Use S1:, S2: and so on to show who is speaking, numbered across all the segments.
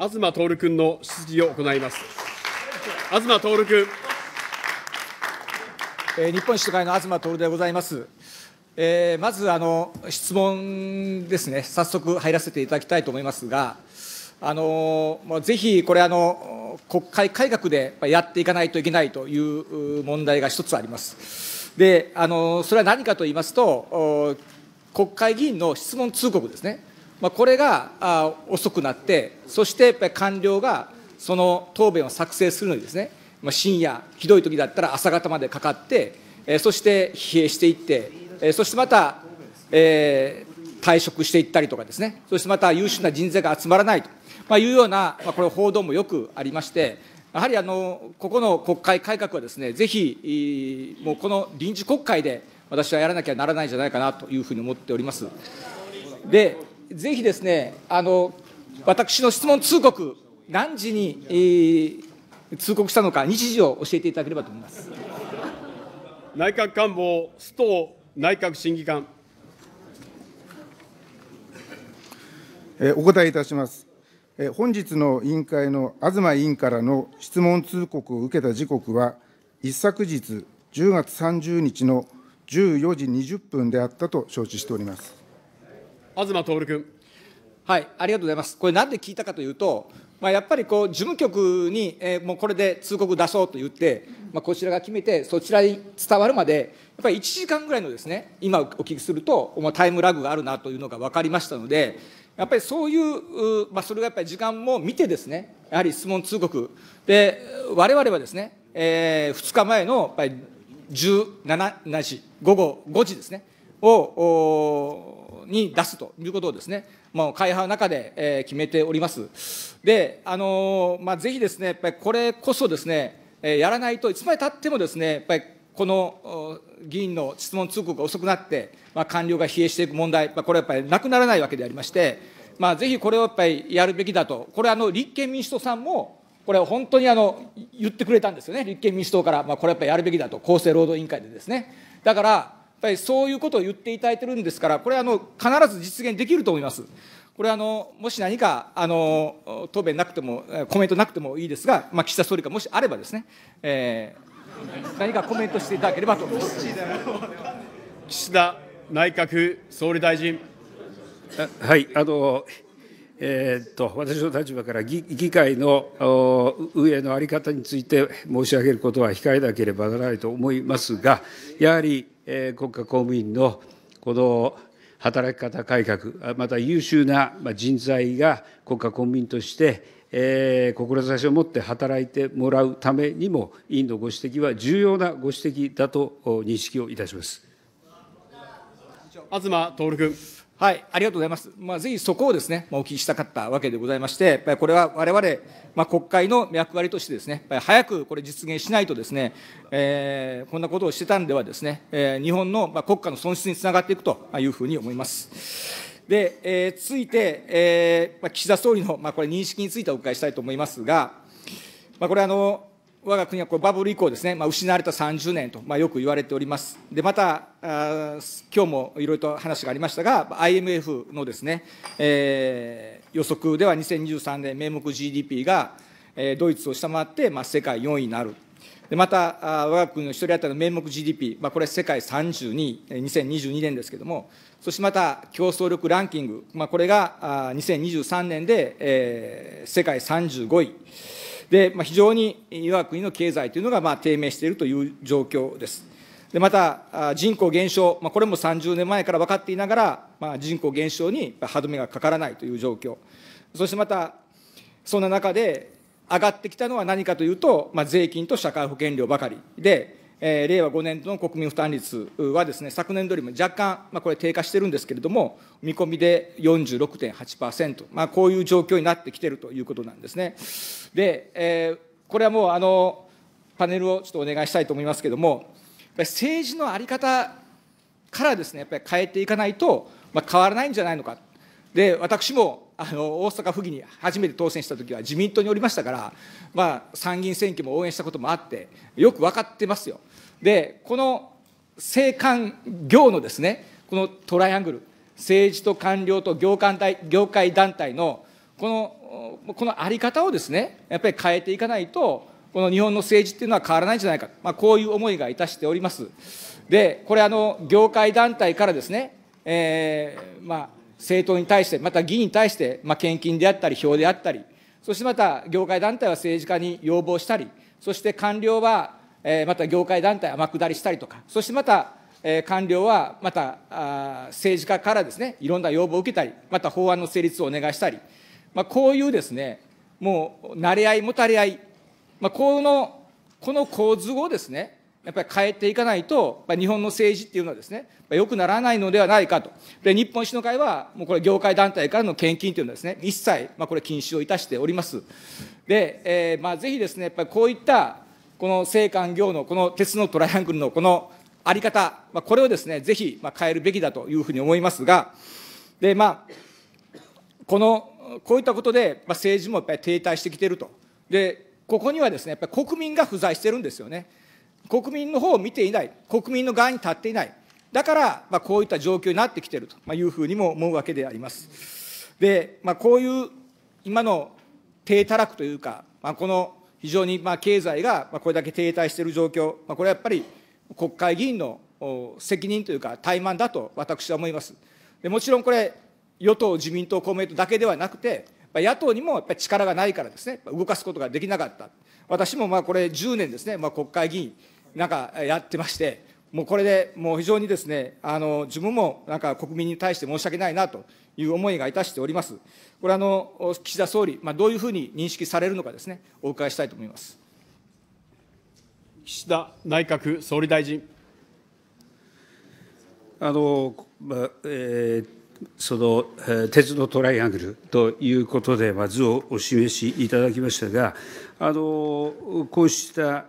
S1: 東徹君の出疑を行います。東徹君。えー、日本維新会の東徹でございます。えー、まずあの質問ですね、早速入らせていただきたいと思いますが、あのまあ、ぜひこれあの、国会改革でやっていかないといけないという問題が一つあります。であのそれは何かと言いますと、国会議員の質問通告ですね、まあ、これがあ遅くなって、そしてやっぱり官僚がその答弁を作成するのにですね、まあ、深夜、ひどい時だったら朝方までかかって、えー、そして疲弊していって、えー、そしてまた、えー、退職していったりとかですね、そしてまた優秀な人材が集まらないと、まあ、いうような、まあ、これ、報道もよくありまして、やはりあのここの国会改革はですね、ぜひ、もうこの臨時国会で、私はやらなきゃならないんじゃないかなというふうに思っております。でぜひですね、あの私の質問通告、何時に、えー、通告したのか、日時を教えていただければと思います内閣官房、須藤内閣審議官。えお答えいたします。え本日の委員会の東委員からの質問通告を受けた時刻は、一昨日10月30日の14時20分であったと承知しております。東徹君。はい、ありがとうございます。これなんで聞いたかというと、まあ、やっぱりこう事務局に、えー、もうこれで通告出そうと言って、まあ、こちらが決めて、そちらに伝わるまで、やっぱり1時間ぐらいのですね、今お聞きすると、まあ、タイムラグがあるなというのが分かりましたので、やっぱりそういう、まあ、それがやっぱり時間も見てですね、やはり質問通告、で、われわれはですね、えー、2日前のやっぱり17時、午後5時ですね。をに出すということをですね、もう会派の中で、え決めております。で、あのまあ、ぜひですね、やっぱりこれこそですね、えやらないといつまでたってもですね、やっぱりこの議員の質問通告が遅くなって、まあ、官僚が疲弊していく問題、まあ、これはやっぱりなくならないわけでありまして、まあ、ぜひこれをやっぱりやるべきだと、これ、あの立憲民主党さんも、これ、本当にあの言ってくれたんですよね、立憲民主党から、まあ、これやっぱりやるべきだと、厚生労働委員会でですね。だからぱりそういうことを言っていただいてるんですから、これあの、必ず実現できると思います。これあの、もし何かあの答弁なくても、コメントなくてもいいですが、まあ、岸田総理がもしあればですね、えー、何かコメントしていただければと思います。岸田内閣総
S2: 理大臣。はい、あのえー、っと私の立場から議議会の運営の在り方について申し上げることは控えなければならないと思いますが、やはり国家公務員のこの働き方改革、また優秀な人材が国家公務員として、志を持って働いてもらうためにも、委員のご指摘は重要なご指摘だと認識をいたします
S1: 東徹君。はい、ありがとうございます。まあ、ぜひそこをですね、まあ、お聞きしたかったわけでございまして、やっぱりこれは我々、まあ、国会の役割としてですね、やっぱり早くこれ実現しないとですね、えー、こんなことをしてたんではですね、えー、日本の、まあ、国家の損失につながっていくというふうに思います。で、えー、続いて、えーまあ、岸田総理の、まあ、これ認識についてお伺いしたいと思いますが、まあ、これあの、我が国はこバブル以降ですね、まあ、失われた30年と、まあ、よく言われております。で、また、あ今日もいろいろと話がありましたが、IMF のですね、えー、予測では2023年名目 GDP が、えー、ドイツを下回って、まあ、世界4位になる。でまた、あ我が国の1人当たりの名目 GDP、まあ、これ世界32、2022年ですけれども、そしてまた競争力ランキング、まあ、これがあ2023年で、えー、世界35位。で、まあ、非常に我が国の経済というのがまあ低迷しているという状況です。でまた、人口減少、まあ、これも30年前から分かっていながら、まあ、人口減少に歯止めがかからないという状況、そしてまた、そんな中で上がってきたのは何かというと、まあ、税金と社会保険料ばかりで、えー、令和5年度の国民負担率はですね、昨年度よりも若干、まあ、これ低下してるんですけれども、見込みで46.8%、まあ、こういう状況になってきてるということなんですね。で、えー、これはもうあの、パネルをちょっとお願いしたいと思いますけれども、やっぱり政治の在り方からですね、やっぱり変えていかないと、まあ、変わらないんじゃないのか。で、私もあの大阪府議に初めて当選したときは自民党におりましたから、まあ、参議院選挙も応援したこともあって、よく分かってますよ。で、この政官業のですね、このトライアングル、政治と官僚と業界体業界団体のこのこのあり方をですね、やっぱり変えていかないと、この日本の政治っていうのは変わらないんじゃないか、まあ、こういう思いがいたしております。で、これあの、業界団体からですね、えー、まあ、政党に対して、また議員に対して、まあ、献金であったり、票であったり、そしてまた業界団体は政治家に要望したり、そして官僚はえまた業界団体天下りしたりとか、そしてまた、え官僚はまた政治家からですね、いろんな要望を受けたり、また法案の成立をお願いしたり、まあ、こういうですね、もう慣れ合い、もたれ合い、まあ、このこの構図をですね、やっぱり変えていかないと、日本の政治っていうのはですね、良くならないのではないかと。で、日本維新の会は、もうこれ、業界団体からの献金というのはですね、一切、まあ、これ、禁止をいたしております。で、えー、まあ、ぜひですね、やっぱりこういった、この政官業のこの鉄のトライアングルのこのあり方、まあ、これをですね、ぜひまあ変えるべきだというふうに思いますが、で、まあ、この、こういったことで、まあ、政治もやっぱり停滞してきていると。で、ここにはですね、やっぱり国民が不在してるんですよね。国民の方を見ていない、国民の側に立っていない。だから、まあ、こういった状況になってきているというふうにも思うわけであります。で、まあ、こういう今の低たらくというか、まあ、この非常にまあ経済がこれだけ停滞している状況、これはやっぱり国会議員の責任というか、怠慢だと私は思います。でもちろんこれ、与党、自民党、公明党だけではなくて、野党にもやっぱり力がないからですね、動かすことができなかった。私もまあこれ10年ですね、まあ、国会議員なんかやってまして、もうこれでもう非常にですね、あの自分もなんか国民に対して申し訳ないなという思いがいたしております。これはあの、岸田総理、まあ、どういうふうに認識されるのかですね、お伺いしたいと思います岸田内閣総理大臣。あの、まあえ
S2: ーその鉄のトライアングルということで、ま図をお示しいただきましたが、あのこうした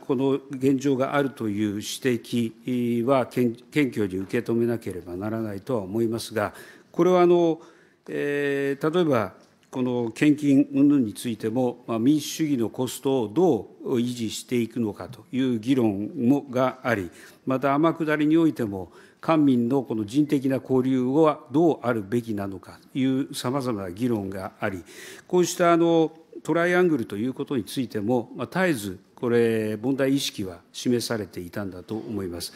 S2: この現状があるという指摘は謙虚に受け止めなければならないとは思いますが、これはあの、えー、例えばこの献金云々についても、まあ、民主主義のコストをどう維持していくのかという議論もがあり、また天下りにおいても、官民のこの人的な交流はどうあるべきなのかというさまざまな議論があり、こうしたあのトライアングルということについても、絶えずこれ、問題意識は示されていたんだと思います。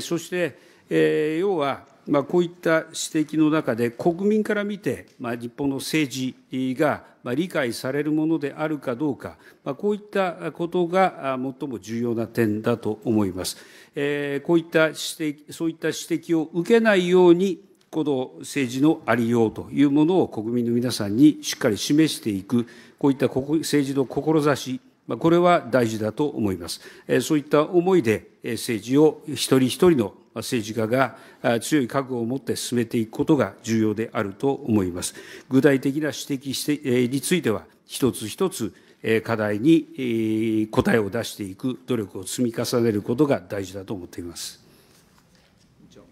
S2: そして要は、こういった指摘の中で、国民から見て、日本の政治が理解されるものであるかどうか、こういったことが最も重要な点だと思います。こういった指摘、そういった指摘を受けないように、この政治のありようというものを国民の皆さんにしっかり示していく、こういった政治の志、これは大事だと思います。そういった思いで政治を一人一人の政治家が強い覚悟を持って進めていくことが重要であると思います。具体的な指摘して、えについては、一つ一つえ課題に答えを出していく努力を積み重ねることが大事だと思っています。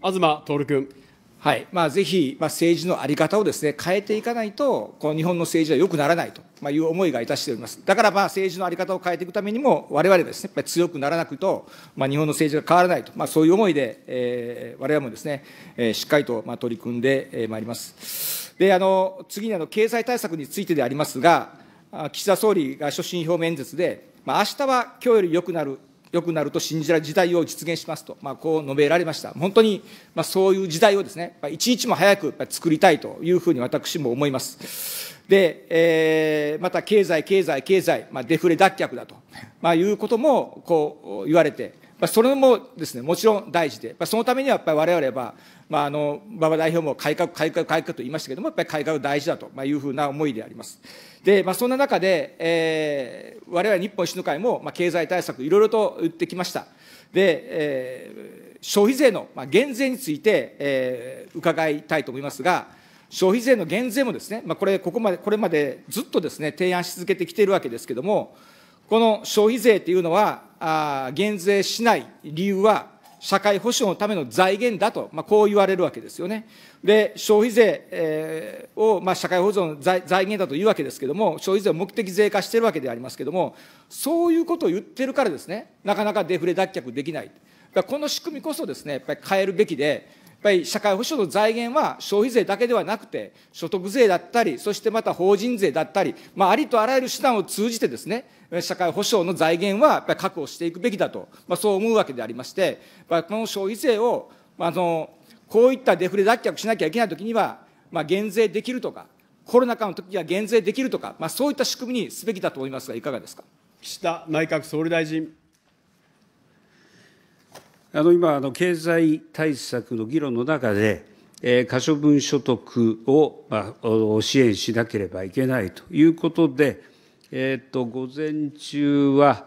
S1: 東徹君。はいまあ、ぜひ、まあ、政治の在り方をです、ね、変えていかないと、この日本の政治は良くならないという思いがいたしております。だから、まあ、政治の在り方を変えていくためにも、われわれですね、やっぱり強くならなくと、まあ、日本の政治が変わらないと、まあ、そういう思いで、えれわれもですね、えー、しっかりと、まあ、取り組んでまいります。で、あの、次にあの、経済対策についてでありますが、岸田総理が所信表明演説で、まあ、明日は今日より良くなる良くなると信じられる時代を実現しますと、まあ、こう述べられました。本当に、まあ、そういう時代をですね、いちいちも早く作りたいというふうに私も思います。で、えー、また経済、経済、経済、まあ、デフレ脱却だと、まあ、いうこともこう言われて、まあ、それもですね、もちろん大事で、まあ、そのためにはやっぱり我々は、まあ、あの馬場代表も改革、改革、改革と言いましたけれども、やっぱり改革大事だというふうな思いであります。で、まあ、そんな中で、えー、我々日本維新の会も、まあ、経済対策、いろいろと言ってきました。で、えー、消費税の、まあ、減税について、えー、伺いたいと思いますが、消費税の減税もですね、まあ、これ、ここまで、これまでずっとですね、提案し続けてきているわけですけれども、この消費税というのは、あ減税しない理由は、社会保障のための財源だと、まあ、こう言われるわけですよね。で、消費税、えを、まあ、社会保障の財財源だというわけですけれども、消費税を目的税化しているわけでありますけれども、そういうことを言ってるからですね、なかなかデフレ脱却できない。この仕組みこそですね、やっぱり変えるべきで、ぱり社会保障の財源は消費税だけではなくて、所得税だったり、そしてまた法人税だったり、まあ、ありとあらゆる手段を通じてですね、社会保障の財源はやっぱり確保していくべきだと、まあ、そう思うわけでありまして、まあ、この消費税を、あの、こういったデフレ脱却しなきゃいけないときには、まあ、減税できるとか、コロナ禍のときには減税できるとか、まあ、そういった仕組みにすべきだと思いますが、いかがですか。岸田内閣総理大臣。
S2: 今、経済対策の議論の中で、可処分所得を支援しなければいけないということで、午前中は、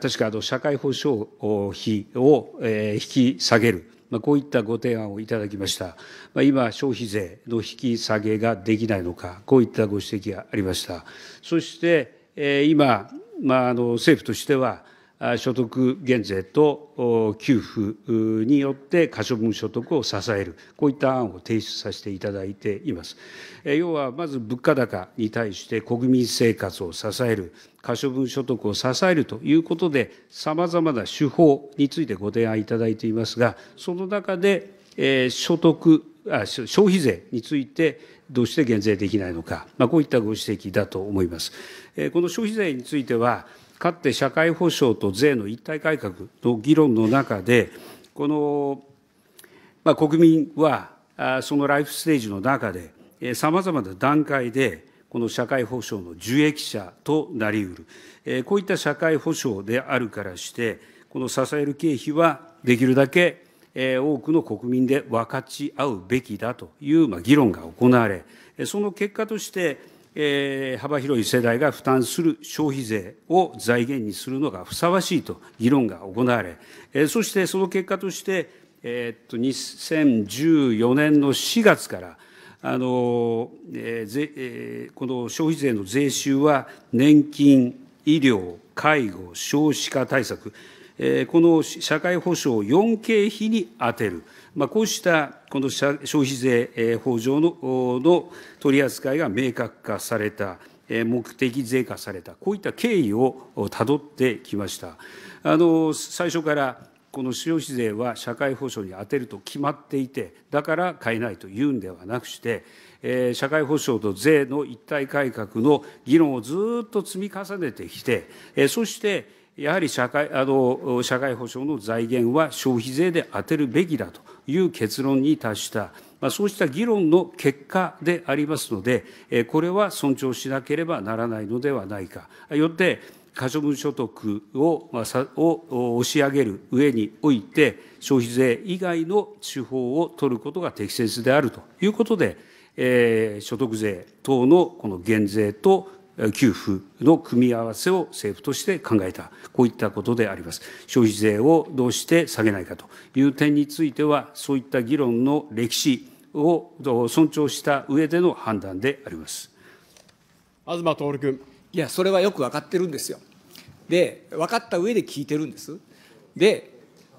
S2: 確か社会保障費を引き下げる、こういったご提案をいただきました。今、消費税の引き下げができないのか、こういったご指摘がありました。そして、今、政府としては、所得減税と給付によって可処分所得を支える、こういった案を提出させていただいています。要は、まず物価高に対して国民生活を支える、可処分所得を支えるということで、さまざまな手法についてご提案いただいていますが、その中で、所得あ、消費税について、どうして減税できないのか、まあ、こういったご指摘だと思います。この消費税については、かつて社会保障と税の一体改革の議論の中で、この、まあ、国民はあそのライフステージの中で、さまざまな段階で、この社会保障の受益者となりうる、えー、こういった社会保障であるからして、この支える経費はできるだけ、えー、多くの国民で分かち合うべきだという、まあ、議論が行われ、その結果として、幅広い世代が負担する消費税を財源にするのがふさわしいと議論が行われ、そしてその結果として、えっと、2014年の4月から、あの、えーえー、この消費税の税収は年金、医療、介護、少子化対策、えー、この社会保障 4K 費に充てる、こうしたこの消費税法上の取り扱いが明確化された、目的税化された、こういった経緯をたどってきました。最初からこの消費税は社会保障に充てると決まっていて、だから変えないというんではなくして、え社会保障と税の一体改革の議論をずっと積み重ねてきて、えそして、やはり社会あの社会保障の財源は消費税で充てるべきだという結論に達した、まあ、そうした議論の結果でありますので、これは尊重しなければならないのではないか。よって可処分所得をを押し上げる上において、消費税以外の手法を取ることが適切であるということで、えー、所得税等のこの減税と給付の組み合わせを政府として考えた、こういったことであります。消費税をどうして下げないかという点については、そういった議論の歴史を尊重した上での判断であります
S1: 東徹君。いや、それはよく分かってるんですよ。で、分かった上で聞いてるんです。で、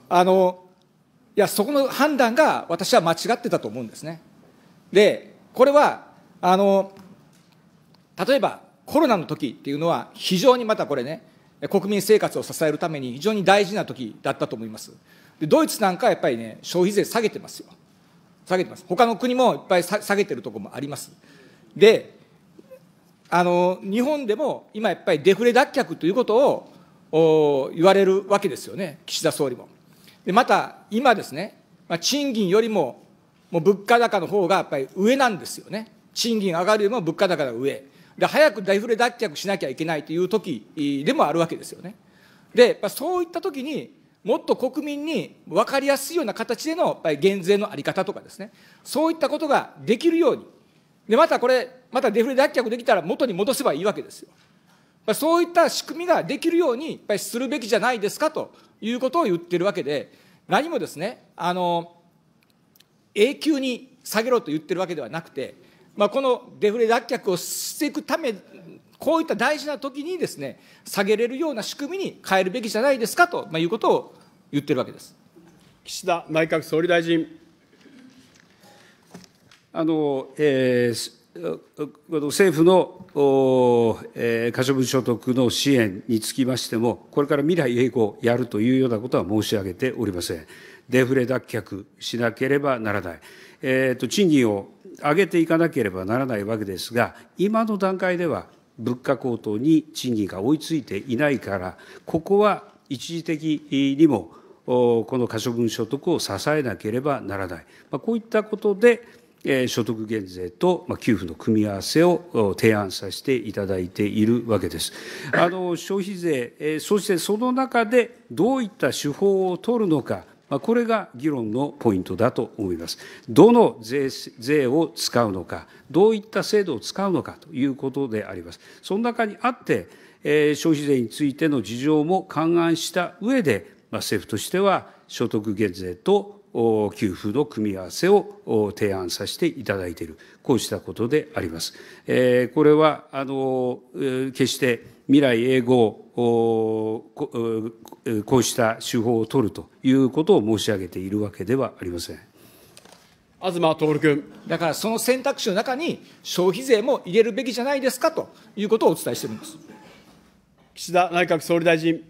S1: あの、いや、そこの判断が私は間違ってたと思うんですね。で、これは、あの、例えば、コロナの時っていうのは、非常にまたこれね、国民生活を支えるために非常に大事な時だったと思います。でドイツなんかはやっぱりね、消費税下げてますよ。下げてます。他の国もいっぱい下げてるとこもあります。で、あの、日本でも今やっぱりデフレ脱却ということを言われるわけですよね、岸田総理も。で、また今ですね、まあ、賃金よりももう物価高の方がやっぱり上なんですよね。賃金上がるよりも物価高が上。で早くデフレ脱却しなきゃいけないという時でもあるわけですよね。で、そういった時に、もっと国民に分かりやすいような形でのやっぱり減税の在り方とかですね、そういったことができるように、でまたこれ、またデフレ脱却できたら元に戻せばいいわけですよ。そういった仕組みができるようにやっぱりするべきじゃないですかということを言ってるわけで、何もですね、あの永久に下げろと言ってるわけではなくて、まあ、このデフレ脱却をしていくため、こういった大事な時にですね、下げれるような仕組みに変えるべきじゃないですかと、まあ、いうことを言ってるわけです。岸田内閣総理大臣。
S2: あの、えー、政府の、えー、可処分所得の支援につきましても、これから未来永劫やるというようなことは申し上げておりません。デフレ脱却しなければならない。えーと賃金を上げていかなければならないわけですが、今の段階では物価高騰に賃金が追いついていないから、ここは一時的にも、この可処分所得を支えなければならない。こういったことで、所得減税と給付の組み合わせを提案させていただいているわけです。あの消費税、そしてその中でどういった手法を取るのか、これが議論のポイントだと思います。どの税税を使うのか、どういった制度を使うのかということであります。その中にあって、えー、消費税についての事情も勘案した上で、まあ、政府としては所得減税と給付の組み合わせを提案させていただいている、こうしたことであります。えー、これはあの決して未来永劫、こうした手法を取るということを申し上げているわけではありません。
S1: 東徹君。だからその選択肢の中に、消費税も入れるべきじゃないですかということをお伝えしているんです岸田内閣総理大臣。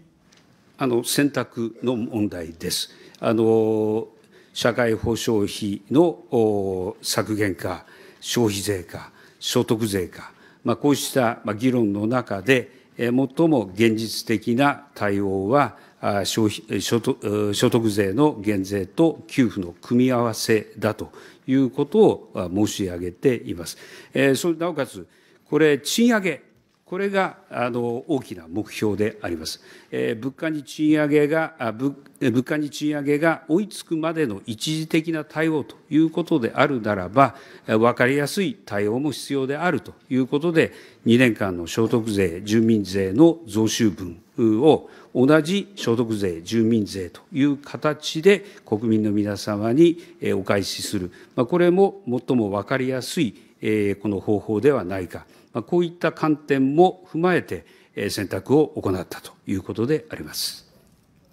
S1: あの選択の問
S2: 題です。あの社会保障費の削減か、消費税か、所得税か、まあ、こうした議論の中で、最も現実的な対応は、所得税の減税と給付の組み合わせだということを申し上げています。なおかつ、これ、賃上げ、これがあの大きな目標であります。えー、物価に賃上げが物、物価に賃上げが追いつくまでの一時的な対応ということであるならば、分かりやすい対応も必要であるということで、2年間の所得税、住民税の増収分を同じ所得税、住民税という形で国民の皆様にお返しする、これも最も分かりやすいこの方法ではないか。こういった観点も踏まえて、選択を行ったということであります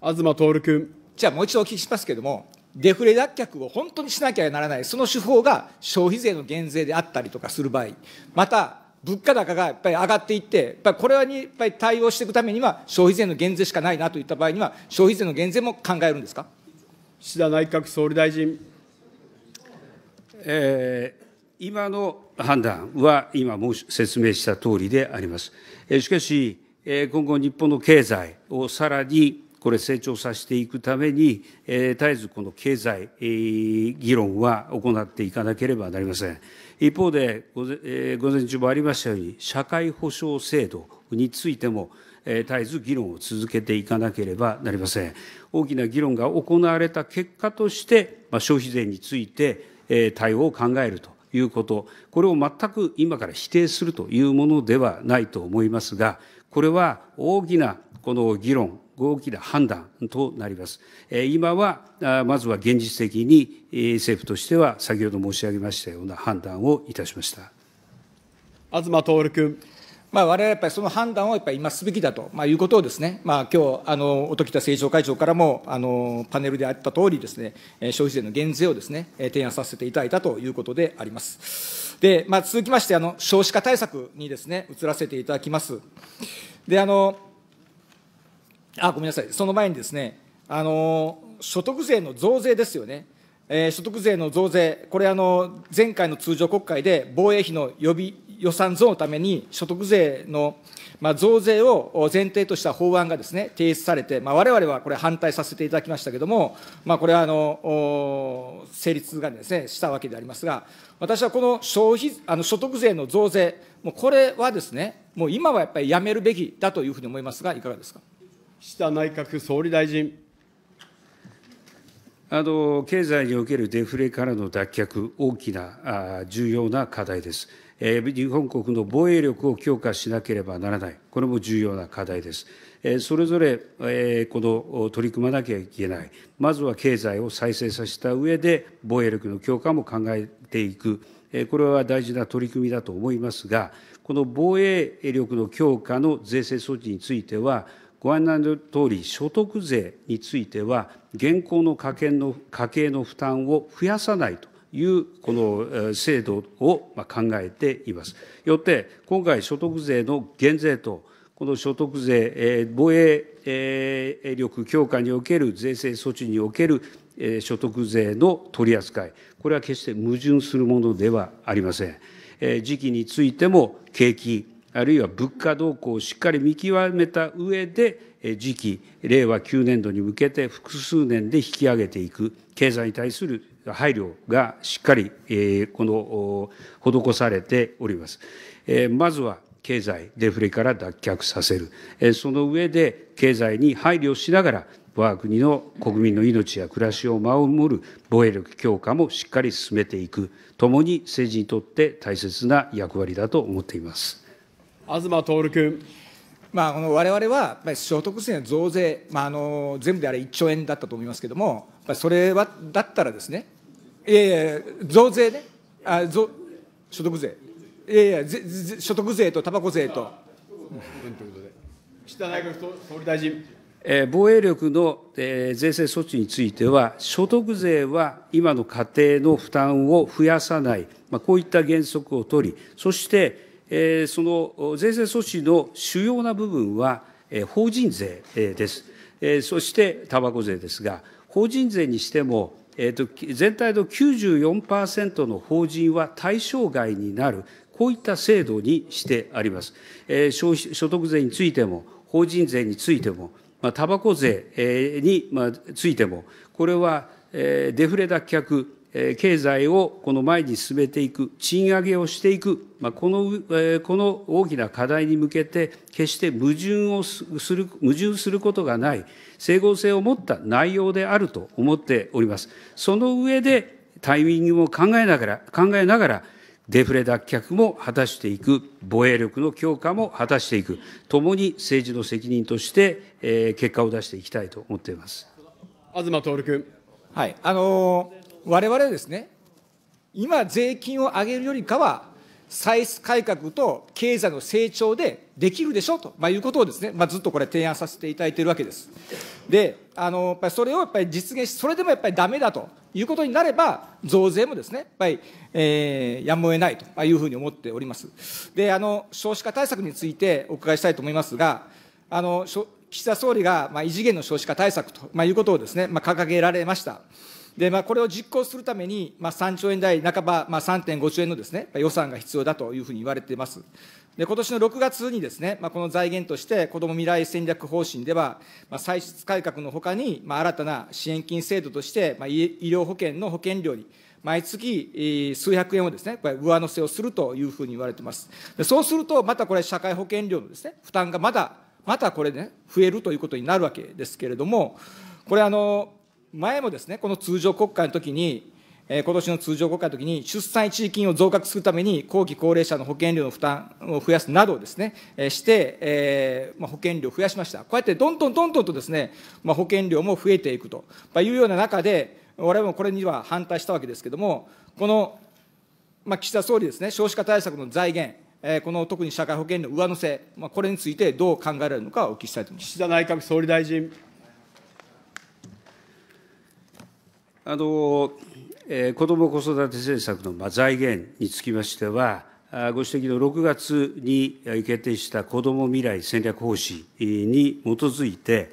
S1: 東徹君。じゃあ、もう一度お聞きしますけれども、デフレ脱却を本当にしなきゃならない、その手法が消費税の減税であったりとかする場合、また物価高がやっぱり上がっていって、やっぱりこれにやっぱり対応していくためには、消費税の減税しかないなといった場合には、消費税の減税も考えるんですか岸田内閣総理大臣。えー、今の
S2: 判断は今し説明したとおりであります。しかし、今後日本の経済をさらにこれ成長させていくために、絶えずこの経済、議論は行っていかなければなりません。一方で午前中もありましたように、社会保障制度についても、絶えず議論を続けていかなければなりません。大きな議論が行われた結果として、消費税について、対応を考えると。いうこと、これを全く今から否定するというものではないと思いますが、これは大きなこの議論、大きな判断となります。今は、まずは現実的に政府としては、先ほど申し上げましたような判断をいたしました。
S1: 東徹君。まあ、我々やっぱりその判断をやっぱり今すべきだと、まあ、いうことをですね、まあ、今日、あの、音喜多政調会長からも、あの、パネルであった通りですね、消費税の減税をですね、提案させていただいたということであります。で、まあ、続きまして、あの、少子化対策にですね、移らせていただきます。で、あの、あ、ごめんなさい、その前にですね、あの、所得税の増税ですよね。えー、所得税の増税、これあの、前回の通常国会で防衛費の予備予算増のために所得税の、まあ、増税を前提とした法案がですね、提出されて、まあ、われはこれ反対させていただきましたけれども、まあ、これはあの、成立がですね、したわけでありますが、私はこの消費、あの、所得税の増税、もうこれはですね、もう今はやっぱりやめるべきだというふうに思いますが、いかがですか。岸田内閣総理大臣。
S2: あの経済におけるデフレからの脱却、大きな重要な課題です。日本国の防衛力を強化しなければならない、これも重要な課題です。それぞれこの取り組まなきゃいけない、まずは経済を再生させた上で、防衛力の強化も考えていく、これは大事な取り組みだと思いますが、この防衛力の強化の税制措置については、ご案内のとおり、所得税については、現行の家計の負担を増やさないと。いうこの制度を考えています。よって、今回、所得税の減税と、この所得税、防衛力強化における税制措置における所得税の取り扱い、これは決して矛盾するものではありません。時期についても景気、あるいは物価動向をしっかり見極めた上で、次期令和9年度に向けて複数年で引き上げていく、経済に対する配慮がしっかり、この、施されております。まずは、経済デフレから脱却させる。その上で、経済に配慮しながら、我が国の国民の命や暮らしを守る防衛力強化もしっかり進めていく、ともに政治にとって大切な役割だと思っています。
S1: 東徹君。まあ、この我々はやっぱり所得税の増税、まあ、あの全部であれ1兆円だったと思いますけれども、それはだったらですね、いやいや、増税ね、あ増所得税、いやいや、ぜぜ所得税とたばこ税と。岸田内閣総理大臣。
S2: 防衛力の税制措置については、所得税は今の家庭の負担を増やさない、こういった原則を取り、そして、その税制措置の主要な部分は、法人税です。そして、たばこ税ですが、法人税にしても、全体の94%の法人は対象外になる、こういった制度にしてあります。所得税についても、法人税についても、たばこ税についても、これはデフレ脱却経済をこの前に進めていく、賃上げをしていく、このこの大きな課題に向けて、決して矛盾をする、矛盾することがない、整合性を持った内容であると思っております。その上で、タイミングも考えながら、考えながら、デフレ脱却も果たしていく、防衛力の強化も果たしていく、ともに政治の責任として、え結果を出していきたいと思っています
S1: 東徹君。はいあのーわれわれですね、今、税金を上げるよりかは、歳出改革と経済の成長でできるでしょと、まあ、いうことをですね、まあ、ずっとこれ提案させていただいているわけです。で、あの、やっぱりそれをやっぱり実現し、それでもやっぱりだめだということになれば、増税もですね、やっぱり、えー、やむを得ないというふうに思っております。で、あの、少子化対策についてお伺いしたいと思いますが、あの、岸田総理が、まあ、異次元の少子化対策と、まあ、いうことをですね、まあ、掲げられました。で、まあ、これを実行するために、まあ、3兆円台半ば、まあ、3.5兆円のです、ね、予算が必要だというふうに言われています。で今年の6月にですね、まあ、この財源として、こども未来戦略方針では、まあ、歳出改革のほかに、まあ、新たな支援金制度として、まあ、医療保険の保険料に、毎月数百円をですね、これ上乗せをするというふうに言われています。でそうすると、またこれ、社会保険料のですね、負担がまだ、またこれね、増えるということになるわけですけれども、これあの、前もですね、この通常国会の時に、えー、今年の通常国会の時に、出産一時金を増額するために、後期高齢者の保険料の負担を増やすなどをですね、えー、して、えーまあ、保険料を増やしました。こうやってどんどんどんどんとですね、まあ、保険料も増えていくと、まあ、いうような中で、われわれもこれには反対したわけですけれども、この、まあ、岸田総理ですね、少子化対策の財源、えー、この特に社会保険料上乗せ、まあ、これについてどう考えられるのかお聞きしたいと思います岸田内閣総理大臣。
S2: こども・子育て政策の財源につきましては、ご指摘の6月に決定したこども未来戦略方針に基づいて、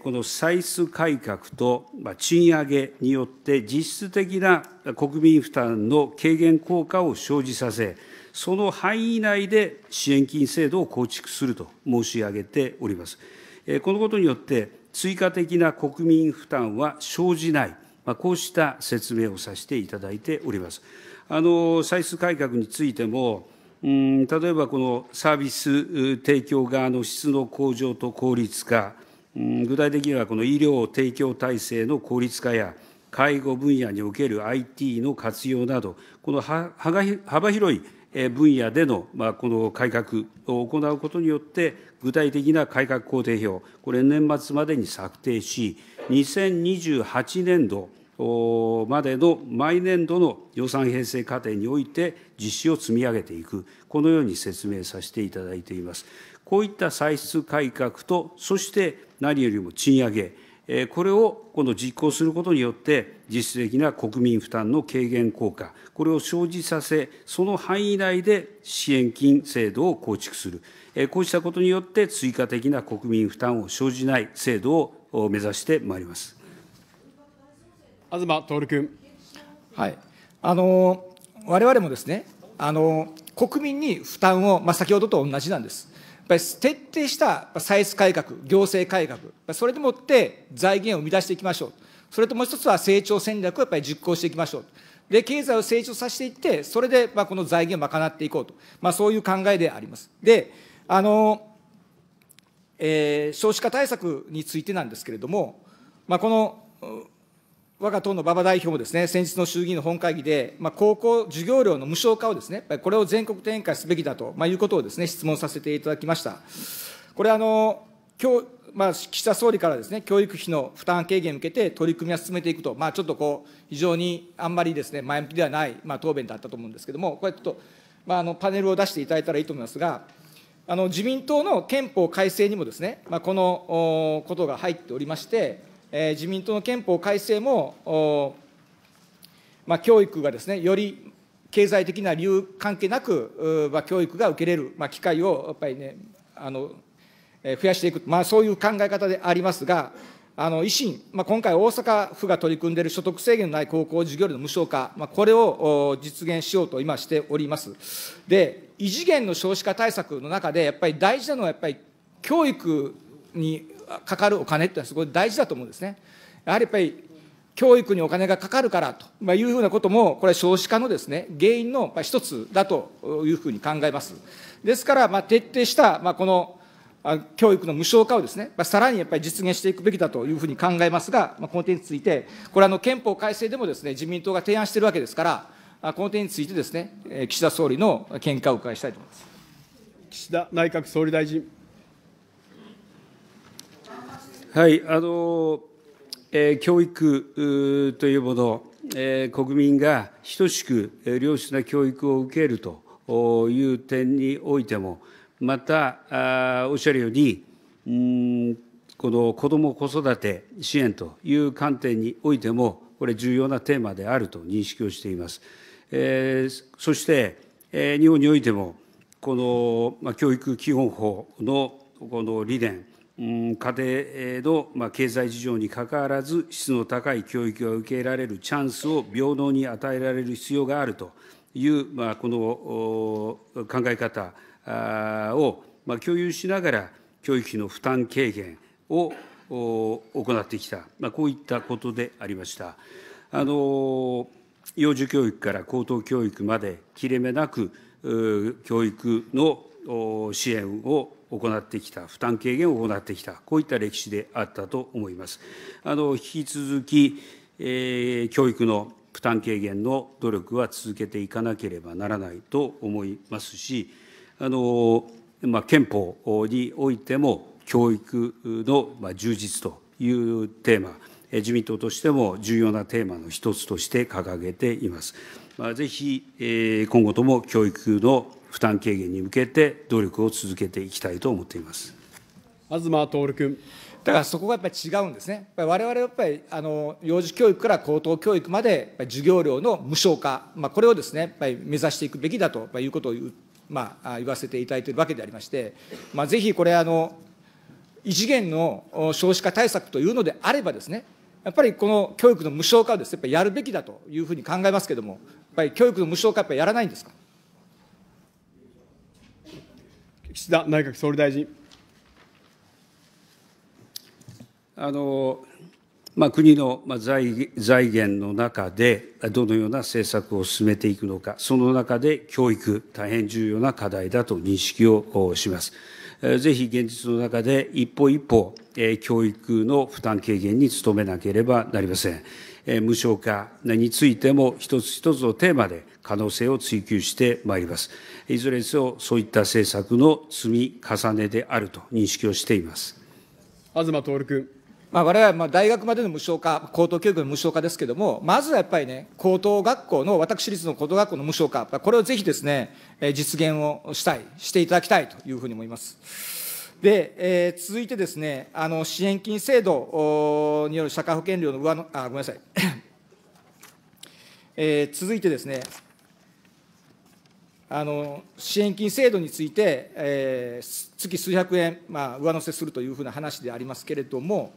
S2: この歳出改革と賃上げによって実質的な国民負担の軽減効果を生じさせ、その範囲内で支援金制度を構築すると申し上げております。このことによって追加的な国民負担は生じない、まあ、こうした説明をさせていただいております。あの歳出改革についても、うん、例えばこのサービス提供側の質の向上と効率化、うん、具体的にはこの医療提供体制の効率化や、介護分野における IT の活用など、この幅広い分野での、まあ、この改革を行うことによって、具体的な改革工程表、これ、年末までに策定し、2028年度までの毎年度の予算編成過程において、実施を積み上げていく、このように説明させていただいています。こういった歳出改革と、そして何よりも賃上げ、これをこの実行することによって、実質的な国民負担の軽減効果、これを生じさせ、その範囲内で支援金制度を構築する。こうしたことによって、追加的な国民負担を生じない制度を目指してまいりま
S1: す。東徹君。われわれもですね、国民に負担を、先ほどと同じなんです。やっぱり徹底した歳出改革、行政改革、それでもって財源を生み出していきましょう。それともう一つは成長戦略をやっぱり実行していきましょう。で、経済を成長させていって、それでこの財源を賄っていこうと、そういう考えであります。であの、えー、少子化対策についてなんですけれども、まあ、この我が党の馬場代表もですね、先日の衆議院の本会議で、まあ、高校授業料の無償化をですね、これを全国展開すべきだと、まあ、いうことをですね、質問させていただきました。これあの、きょう、まあ、岸田総理からですね、教育費の負担軽減に向けて取り組みは進めていくと、まあ、ちょっとこう、非常にあんまりですね、前向きではない、まあ、答弁だったと思うんですけれども、これ、ちょっと、まあ、あの、パネルを出していただいたらいいと思いますが、あの自民党の憲法改正にもですね、まあ、このことが入っておりまして、えー、自民党の憲法改正も、まあ、教育がですね、より経済的な理由関係なく、まあ、教育が受けれる、まあ、機会をやっぱりね、あの増やしていく、まあ、そういう考え方でありますが、あの維新、まあ、今回、大阪府が取り組んでいる所得制限のない高校授業料の無償化、まあ、これを実現しようと今しております。で、異次元の少子化対策の中で、やっぱり大事なのは、やっぱり教育にかかるお金ってのはすごい大事だと思うんですね。やはりやっぱり教育にお金がかかるからと、まあ、いうふうなことも、これ、少子化のです、ね、原因の一つだというふうに考えます。ですから、まあ、徹底した、まあ、この教育の無償化をですね、まあ、さらにやっぱり実現していくべきだというふうに考えますが、まあ、この点について、これ、憲法改正でもですね、自民党が提案しているわけですから、この点についてですね、岸田総理の見解を伺いしたいと思います岸田内閣総理大臣。はい、あの、
S2: えー、教育というもの、えー、国民が等しく良質な教育を受けるという点においても、また、あおっしゃるように、うんこの子ども・子育て支援という観点においても、これ、重要なテーマであると認識をしています。そして日本においても、この教育基本法のこの理念、家庭の経済事情にかかわらず、質の高い教育が受けられるチャンスを平等に与えられる必要があるという、この考え方を共有しながら、教育費の負担軽減を行ってきた、こういったことでありました。あのー幼児教育から高等教育まで切れ目なく教育の支援を行ってきた、負担軽減を行ってきた、こういった歴史であったと思います。あの引き続き、えー、教育の負担軽減の努力は続けていかなければならないと思いますし、あのまあ、憲法においても、教育の充実というテーマ、自民党としても重要なテーマの一つとして掲げています。ぜひ、今後とも教育の負担軽減に向けて努力を続けていきたいと思っています。
S1: 東徹君。だからそこがやっぱり違うんですね。我々はやっぱりあの幼児教育から高等教育まで授業料の無償化、まあ、これをですねやっぱり目指していくべきだということを言,、まあ、言わせていただいているわけでありまして、まあ、ぜひこれあの異次元の少子化対策というのであればですねやっぱりこの教育の無償化をです、ね、やっぱりやるべきだというふうに考えますけれども、やっぱり教育の無償化、やっぱりやらないんですか岸田内閣総理大臣。あの
S2: まあ、国の財財源の中で、どのような政策を進めていくのか、その中で教育、大変重要な課題だと認識をします。ぜひ現実の中で一歩一歩、教育の負担軽減に努めなければなりません。無償化についても一つ一つのテーマで可能性を追求してまいります。いずれにせよ、そういった政策の積み重ねであると認識をしています。
S1: 東徹君。まあ、我々はまあ大学までの無償化、高等教育の無償化ですけれども、まずはやっぱりね、高等学校の、私立の高等学校の無償化、これをぜひですね、実現をしたい、していただきたいというふうに思います。で、えー、続いてですね、あの支援金制度による社会保険料の上の、あ、ごめんなさい。えー、続いてですね、あの支援金制度について、えー、月数百円、まあ、上乗せするというふうな話でありますけれども、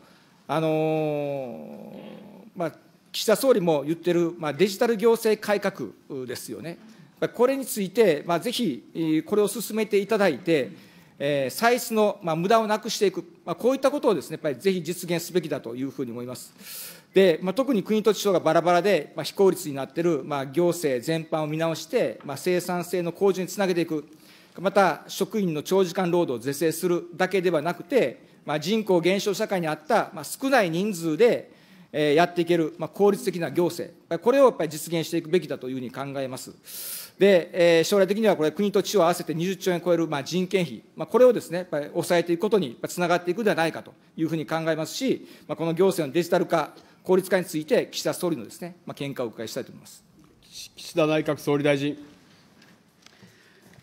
S1: あのまあ、岸田総理も言ってる、まあ、デジタル行政改革ですよね。これについて、まあ、ぜひ、これを進めていただいて、えー、歳出の、まあ、無駄をなくしていく、まあ、こういったことをですね、やっぱりぜひ実現すべきだというふうに思います。で、まあ、特に国と地方がばらばらで、まあ、非効率になっている、まあ、行政全般を見直して、まあ、生産性の向上につなげていく、また職員の長時間労働を是正するだけではなくて、まあ、人口減少社会にあった、まあ、少ない人数で、えー、やっていける、まあ、効率的な行政、これをやっぱり実現していくべきだというふうに考えます。で、えー、将来的にはこれ、国と地方合わせて20兆円超える、まあ、人件費、まあ、これをですね、やっぱり抑えていくことにつながっていくではないかというふうに考えますし、まあ、この行政のデジタル化、効率化について、岸田総理のですね、まあ、見解をお伺いしたいと思います。岸田内閣総理大臣。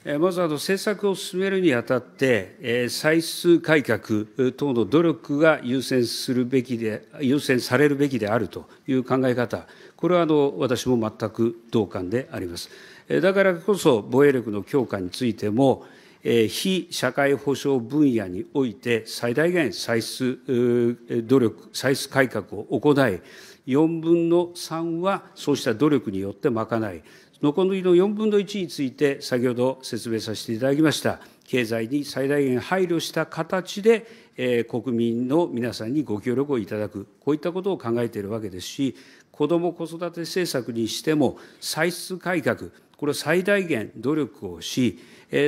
S1: まず政策を進めるにあたって、
S2: 歳出改革等の努力が優先するべきで、優先されるべきであるという考え方、これは私も全く同感であります。だからこそ、防衛力の強化についても、非社会保障分野において最大限歳出努力、歳出改革を行い、4分の3はそうした努力によって賄い、残りの4分の1について、先ほど説明させていただきました、経済に最大限配慮した形で、国民の皆さんにご協力をいただく、こういったことを考えているわけですし、子ども・子育て政策にしても、歳出改革、これを最大限努力をし、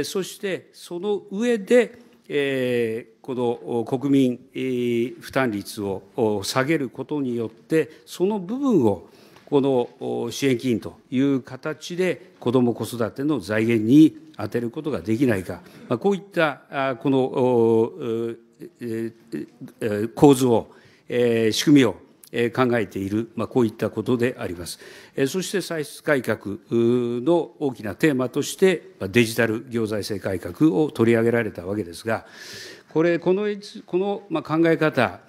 S2: そしてその上で、えこの国民、負担率を下げることによって、その部分をこの支援金という形で、子ども・子育ての財源に充てることができないか、こういったこの構図を、仕組みを考えている、こういったことであります。そして歳出改革の大きなテーマとして、デジタル行財政改革を取り上げられたわけですが、これ、このこの考え方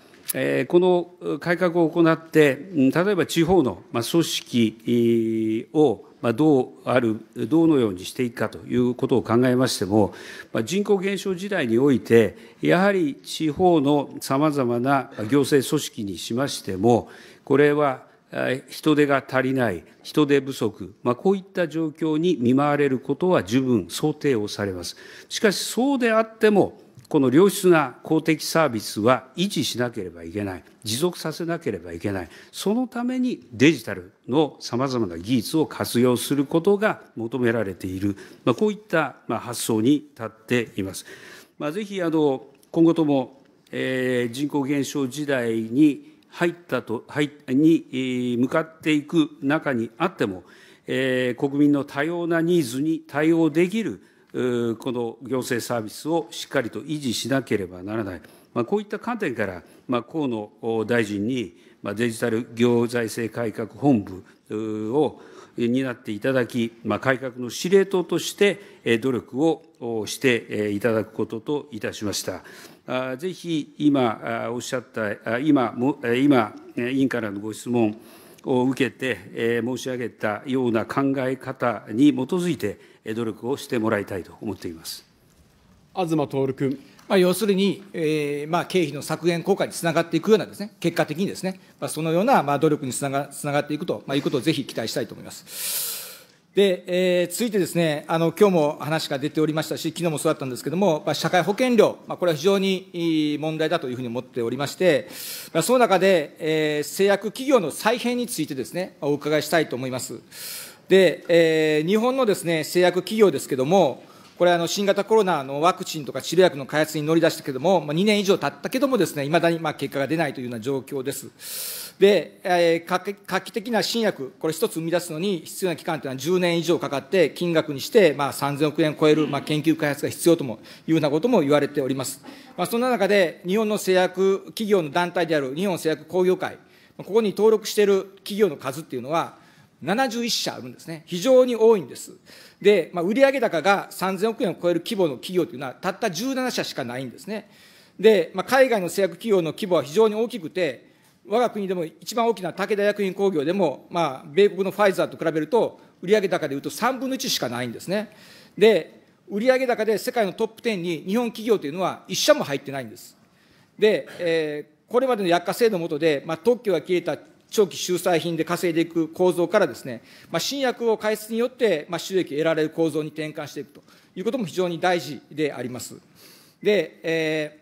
S2: この改革を行って、例えば地方の組織をどうある、どうのようにしていくかということを考えましても、人口減少時代において、やはり地方のさまざまな行政組織にしましても、これは人手が足りない、人手不足、まこういった状況に見舞われることは十分想定をされます。しかし、そうであっても、この良質な公的サービスは維持しなければいけない、持続させなければいけない、そのためにデジタルのさまざまな技術を活用することが求められている、まあ、こういった発想に立っています。まあ、ぜひあの今後とも、えー、人口減少時代に入ったと、入に向かっていく中にあっても、えー、国民の多様なニーズに対応できるこの行政サービスをしっかりと維持しなければならない、こういった観点から、河野大臣にデジタル行財政改革本部を担っていただき、改革の司令塔として努力をしていただくことといたしました。ぜひ今おっしゃった今、今、委員からのご質問を受けて申し上げたような考え方に基づいて、努力をしてもらいたいと思っています
S1: 東徹君。まあ、要するに、えーまあ、経費の削減効果につながっていくようなです、ね、結果的にですね、まあ、そのような、まあ、努力につながつながっていくと、まあ、いうことをぜひ期待したいと思います。で、えー、続いてですね、あの、今日も話が出ておりましたし、昨日もそうだったんですけれども、まあ、社会保険料、まあ、これは非常にいい問題だというふうに思っておりまして、まあ、その中で、えー、製薬企業の再編についてですね、お伺いしたいと思います。で、えー、日本のですね、製薬企業ですけれども、これ、あの、新型コロナのワクチンとか治療薬の開発に乗り出したけれども、まあ、2年以上経ったけれどもですね、いまだにまあ結果が出ないというような状況です。で、えー、画期的な新薬、これ一つ生み出すのに必要な期間というのは10年以上かかって、金額にして、まあ、3000億円を超える、まあ、研究開発が必要ともいうようなことも言われております。まあ、そんな中で、日本の製薬企業の団体である日本製薬工業会、ここに登録している企業の数っていうのは、71社あるんですね、非常に多いんです。で、まあ、売上高が3000億円を超える規模の企業というのは、たった17社しかないんですね。で、まあ、海外の製薬企業の規模は非常に大きくて、我が国でも一番大きな武田薬品工業でも、まあ、米国のファイザーと比べると、売上高でいうと3分の1しかないんですね。で、売上高で世界のトップ10に日本企業というのは1社も入ってないんです。で、えー、これまでの薬価制度の下で、まあ、特許が消えた長期収載品で稼いでいく構造からですね、まあ、新薬を開発によって、まあ、収益を得られる構造に転換していくということも非常に大事であります。で、え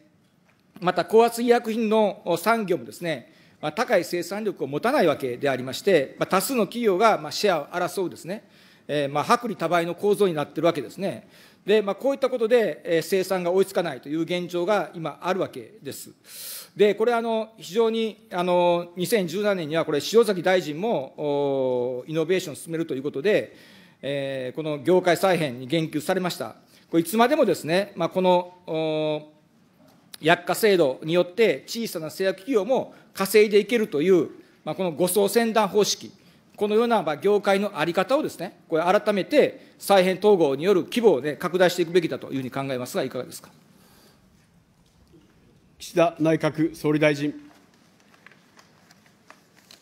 S1: ー、また高圧医薬品の産業もですね、まあ、高い生産力を持たないわけでありまして、まあ、多数の企業がまあシェアを争うですね、えー、まあ、薄利多売の構造になっているわけですね。で、まあ、こういったことで、えー、生産が追いつかないという現状が今あるわけです。で、これ、あの、非常に、あの、2017年には、これ、塩崎大臣も、イノベーションを進めるということで、えー、この業界再編に言及されました。これ、いつまでもですね、まあ、この、薬価制度によって小さな製薬企業も稼いでいけるという、まあ、この誤送船団方式、このような業界の在り方をですね、これ改めて再編統合による規模を、ね、拡大していくべきだというふうに考えますが、いかがですか。岸田内閣総理大臣。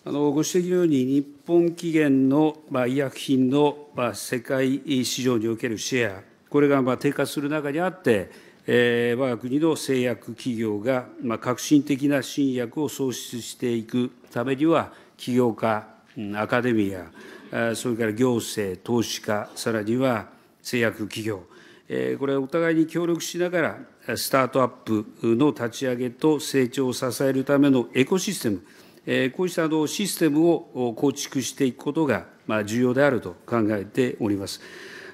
S2: あのご指摘のように、日本起源の、まあ、医薬品の、まあ、世界市場におけるシェア、これが、まあ、低下する中にあって、えー、我が国の製薬企業が、まあ、革新的な新薬を創出していくためには、企業家アカデミア、それから行政、投資家、さらには製薬企業、これお互いに協力しながら、スタートアップの立ち上げと成長を支えるためのエコシステム、こうしたシステムを構築していくことが重要であると考えております。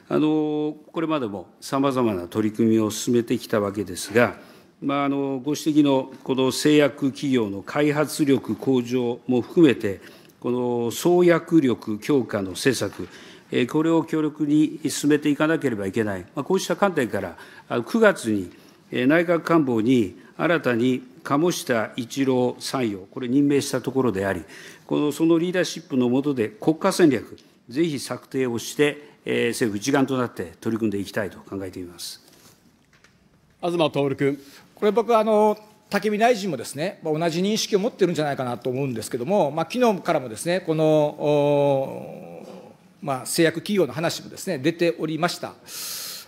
S2: あのこれまでもさまざまな取り組みを進めてきたわけですが、まあ、あのご指摘のこの製薬企業の開発力向上も含めて、この創薬力強化の政策、これを強力に進めていかなければいけない、こうした観点から、9月に内閣官房に新たに鴨下一郎参与、これ任命したところであり、このそのリーダーシップの下で国家戦略、ぜひ策定をして、政府一丸となって取り組んでいきたいと考えています
S1: 東徹君。これ僕あの武見大臣もですね、同じ認識を持ってるんじゃないかなと思うんですけれども、まあ昨日からもですね、このまあ、製薬企業の話もですね出ておりました。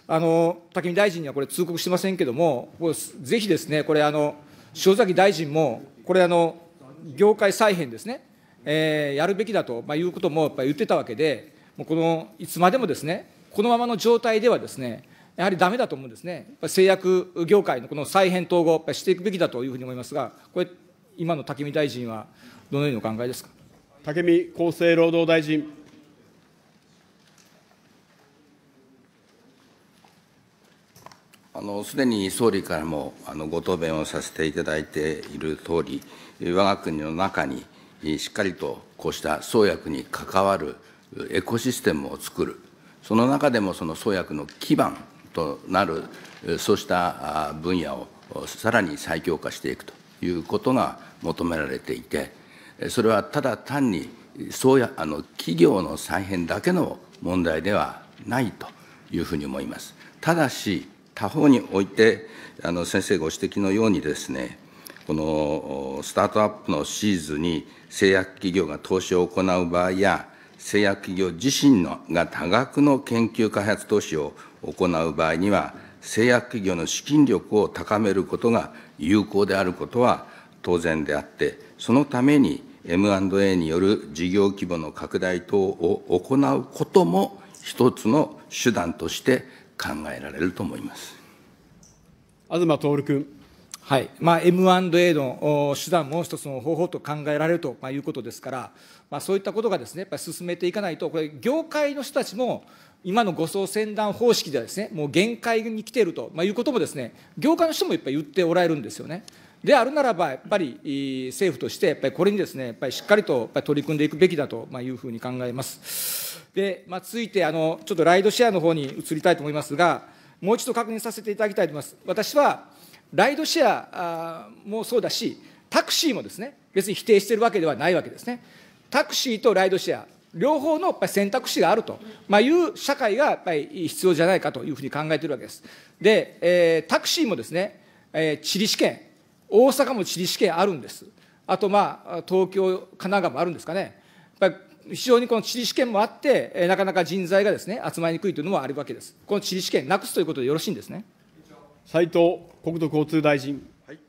S1: あの武見大臣にはこれ、通告してませんけれども、ぜひですね、これあの、塩崎大臣も、これあの、業界再編ですね、えー、やるべきだと、まあ、いうこともやっぱり言ってたわけで、もうこのいつまでもですね、このままの状態ではですね、やはりだめだと思うんですね、製薬業界のこの再編統合、やっぱりしていくべきだというふうに思いますが、これ、今の武見大臣はどのようにお考えですか武見厚生労働大臣。
S3: あのすでに総理からもあのご答弁をさせていただいている通り、我が国の中にしっかりとこうした創薬に関わるエコシステムを作る、その中でもその創薬の基盤となる、そうした分野をさらに再強化していくということが求められていて、それはただ単にそうやあの企業の再編だけの問題ではないというふうに思います。ただし、他方において、あの先生ご指摘のようにですね、このスタートアップのシーズンに製薬企業が投資を行う場合や、製薬企業自身のが多額の研究開発投資を行う場合には、製薬企業の資金力を高めることが有効であることは当然であって、そのために M&A による事業規模の拡大等を行うことも一つの手段として考えられると思います
S1: 東徹君。はいまあ、M&A の手段も一つの方法と考えられるということですから、まあ、そういったことがです、ね、やっぱり進めていかないと、これ、業界の人たちも今の護送船団方式ではですね、もう限界に来ていると、まあ、いうこともですね、業界の人もやっぱり言っておられるんですよね。であるならば、やっぱり政府として、やっぱりこれにですね、やっぱりしっかりと取り組んでいくべきだというふうに考えます。で、まあ、続いてあの、ちょっとライドシェアの方に移りたいと思いますが、もう一度確認させていただきたいと思います。私は、ライドシェアもそうだし、タクシーもですね、別に否定しているわけではないわけですね。タクシーとライドシェア、両方のやっぱり選択肢があると、まあ、いう社会がやっぱり必要じゃないかというふうに考えているわけです。で、えー、タクシーもですね、えー、地理試験、大阪も地理試験あるんです。あと、まあ、東京、神奈川もあるんですかね。やっぱり非常にこの地理試験もあって、えー、なかなか人材がですね、集まり
S4: にくいというのもあるわけです。この地理試験なくすということでよろしいんですね。斉藤国土交通大臣。はい、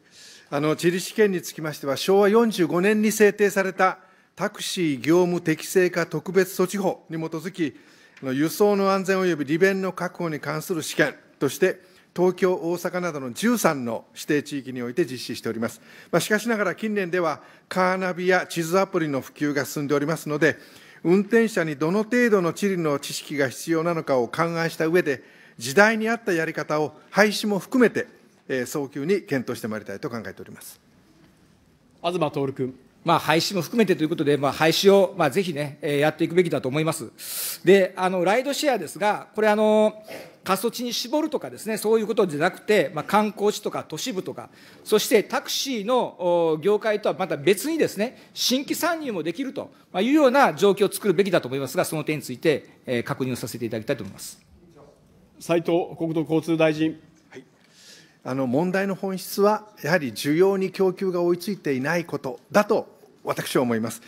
S4: あの地理試験につきましては、昭和45年に制定されたタクシー業務適正化特別措置法に基づき、輸送の安全及び利便の確保に関する試験として、東京、大阪などの13の指定地域において実施しております。まあ、しかしながら近年では、カーナビや地図アプリの普及が進んでおりますので、運転者にどの程度の地理の知識が必要なのかを勘案した上で、時代に合ったやり方を廃止も含めて、え早急に検討してまいりたいと考えております
S1: 東徹君。まあ、廃止も含めてということで、まあ、廃止を、まあ、ぜひね、えー、やっていくべきだと思います。で、あの、ライドシェアですが、これ、あの、過疎地に絞るとかですね、そういうことじゃなくて、まあ、観光地とか都市部とか、そしてタクシーの業界とはまた別にですね、新規参入もできるというような状況を作るべきだと思いますが、その点について、えー、確認をさせていただきたいと
S4: 思います。斉藤国土交通大臣。あの問題の本質は、やはり需要に供給が追いついていないことだと私は思います。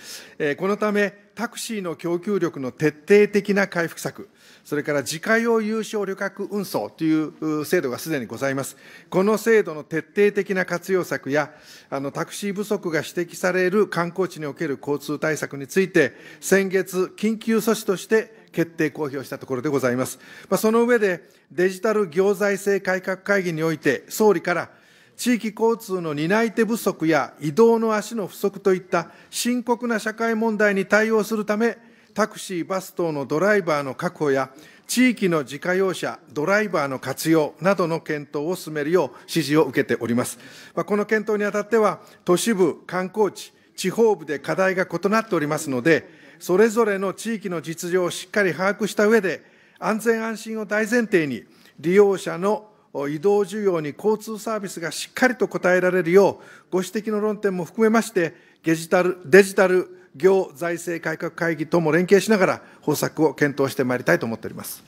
S4: このため、タクシーの供給力の徹底的な回復策、それから自家用有償旅客運送という制度がすでにございます。この制度の徹底的な活用策や、あのタクシー不足が指摘される観光地における交通対策について、先月、緊急措置として決定公表したところでございます。まあ、その上で、デジタル行財政改革会議において、総理から、地域交通の担い手不足や移動の足の不足といった深刻な社会問題に対応するため、タクシー、バス等のドライバーの確保や、地域の自家用車、ドライバーの活用などの検討を進めるよう指示を受けております。まあ、この検討にあたっては、都市部、観光地、地方部で課題が異なっておりますので、それぞれの地域の実情をしっかり把握した上で、安全安心を大前提に、利用者の移動需要に交通サービスがしっかりと応えられるよう、ご指摘の論点も含めまして、デジタル、デジタル行財政改革会議とも連携しながら、方策を検討してまいりたいと思っております。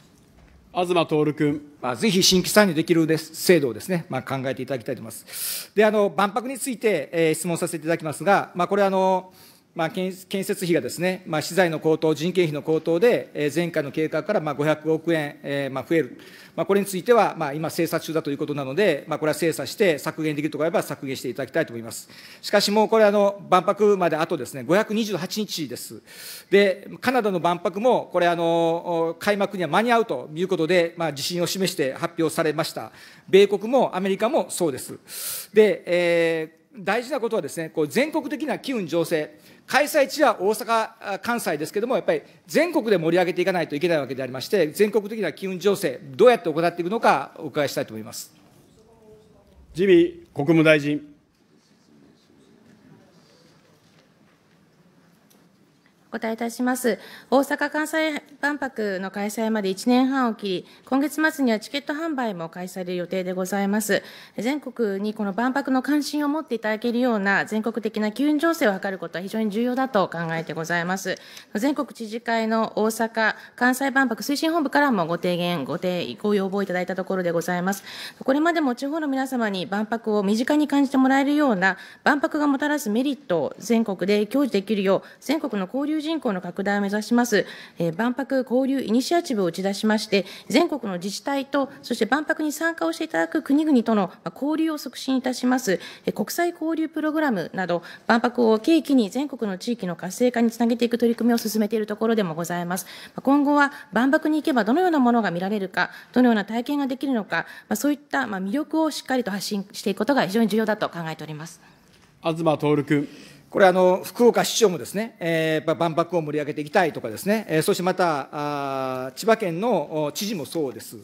S1: 東徹君、まあ、ぜひ新規参入できるです制度をですね、まあ、考えていただきたいと思います。であの万博について、えー、質問させていただきますが、まあ、これあの、まあ、建設費がですね、まあ、資材の高騰、人件費の高騰で、えー、前回の計画からまあ500億円、えー、まあ増える、まあ、これについては、今、精査中だということなので、まあ、これは精査して削減できるところあれば削減していただきたいと思います。しかしもうこれ万博まであとですね、528日です。で、カナダの万博も、これあの、開幕には間に合うということで、まあ、自信を示して発表されました。米国もアメリカもそうです。で、えー、大事なことはですね、こう全国的な機運醸成。開催地は大阪、関西ですけれども、やっぱり全国で盛り上げていかないといけないわけでありまして、全国的な機運情勢、どうやって行っていくのか、お伺いしたいと思います。自民国務大臣。
S5: 答えいたします。大阪・関西万博の開催まで1年半を切り、今月末にはチケット販売も開催る予定でございます。全国にこの万博の関心を持っていただけるような全国的な機運情勢を図ることは非常に重要だと考えてございます。全国知事会の大阪・関西万博推進本部からもご提言、ご提ご要望いただいたところでございます。これまでも地方の皆様に万博を身近に感じてもらえるような、万博がもたらすメリットを全国で享受できるよう、全国の交流人口の拡大を目指します、えー、万博交流イニシアチブを打ち出しまして、全国の自治体と、そして万博に参加をしていただく国々との交流を促進いたします、えー、国際交流プログラムなど、万博を契機に全国の地域の活性化につなげていく取り組みを進めているところでもございます。今後は万博に行けばどのようなものが見られるか、どのような体験ができるのか、まそういった魅力をしっかりと発信していくことが非常に重要だと考えております。
S1: 東徹君。これあの、福岡市長もですね、えー、万博を盛り上げていきたいとかですね、えー、そしてまたあ、千葉県の知事もそうです、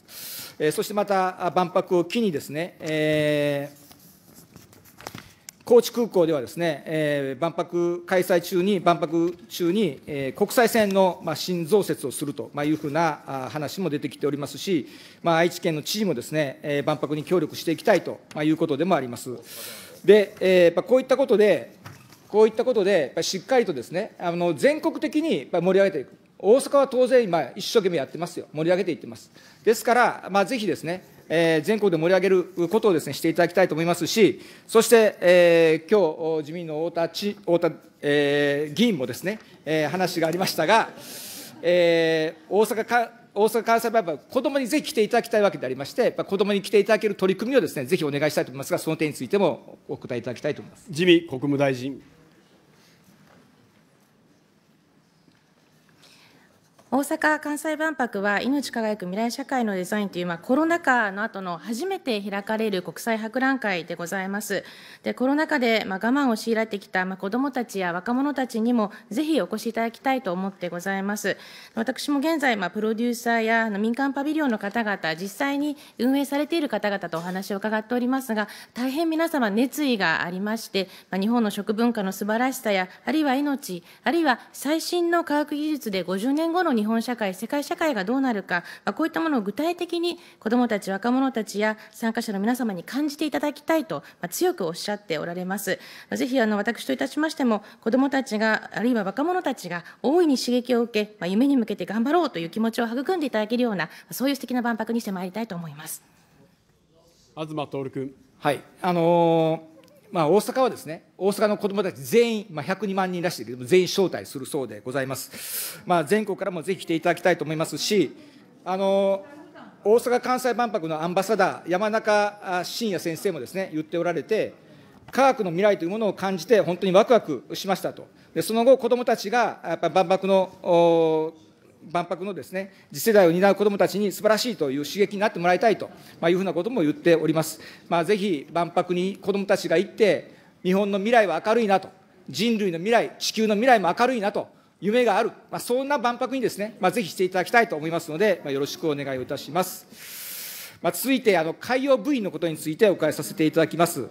S1: えー、そしてまた万博を機にですね、えー、高知空港ではですね、えー、万博開催中に、万博中に、えー、国際線の、まあ、新増設をするというふうなあ話も出てきておりますし、まあ、愛知県の知事もですね、えー、万博に協力していきたいということでもあります。で、えー、こういったことで、こういったことで、やっぱりしっかりとですね、あの全国的に盛り上げていく。大阪は当然今、一生懸命やってますよ。盛り上げていってます。ですから、まあ、ぜひですね、えー、全国で盛り上げることをですね、していただきたいと思いますし、そして、えー、今日、自民の太田ち太田、えー、議員もですね、えー、話がありましたが、えー、大阪か大阪・関西万博、子どもにぜひ来ていただきたいわけでありまして、やっぱ子どもに来ていただける取り組みをです、ね、ぜひお願いしたいと思いますが、その点についてもお答えいただきたいと思います自民国務大臣。
S5: 大阪・関西万博は命輝く未来社会のデザインという、まあ、コロナ禍の後の初めて開かれる国際博覧会でございます。でコロナ禍で、まあ、我慢を強いられてきた、まあ、子どもたちや若者たちにもぜひお越しいただきたいと思ってございます。私も現在、まあ、プロデューサーや民間パビリオンの方々、実際に運営されている方々とお話を伺っておりますが、大変皆様熱意がありまして、まあ、日本の食文化の素晴らしさや、あるいは命、あるいは最新の科学技術で50年後の日日本社会、世界社会がどうなるか、こういったものを具体的に子どもたち、若者たちや参加者の皆様に感じていただきたいと、強くおっしゃっておられます。ぜひあの私といたしましても、子どもたちが、あるいは若者たちが大いに刺激を受け、夢に向けて頑張ろうという気持ちを育んでいただけるような、そういう素敵な万博にしてまいりたいと思います。
S1: 東徹君。はい、あのーまあ、大阪はですね、大阪の子どもたち全員、まあ、102万人らしいけども、全員招待するそうでございます。まあ、全国からもぜひ来ていただきたいと思いますし、あの大阪・関西万博のアンバサダー、山中伸也先生もですね、言っておられて、科学の未来というものを感じて、本当にわくわくしましたと。でその後、子どもたちがやっぱ万博の万博のですね、次世代を担う子どもたちに素晴らしいという刺激になってもらいたいというふうなことも言っております。まあ、ぜひ万博に子どもたちが行って、日本の未来は明るいなと、人類の未来、地球の未来も明るいなと、夢がある、まあ、そんな万博にですね、まあ、ぜひしていただきたいと思いますので、まあ、よろしくお願いをいたします。まあ、続いて、あの海洋部員のことについてお伺いさせていただきます。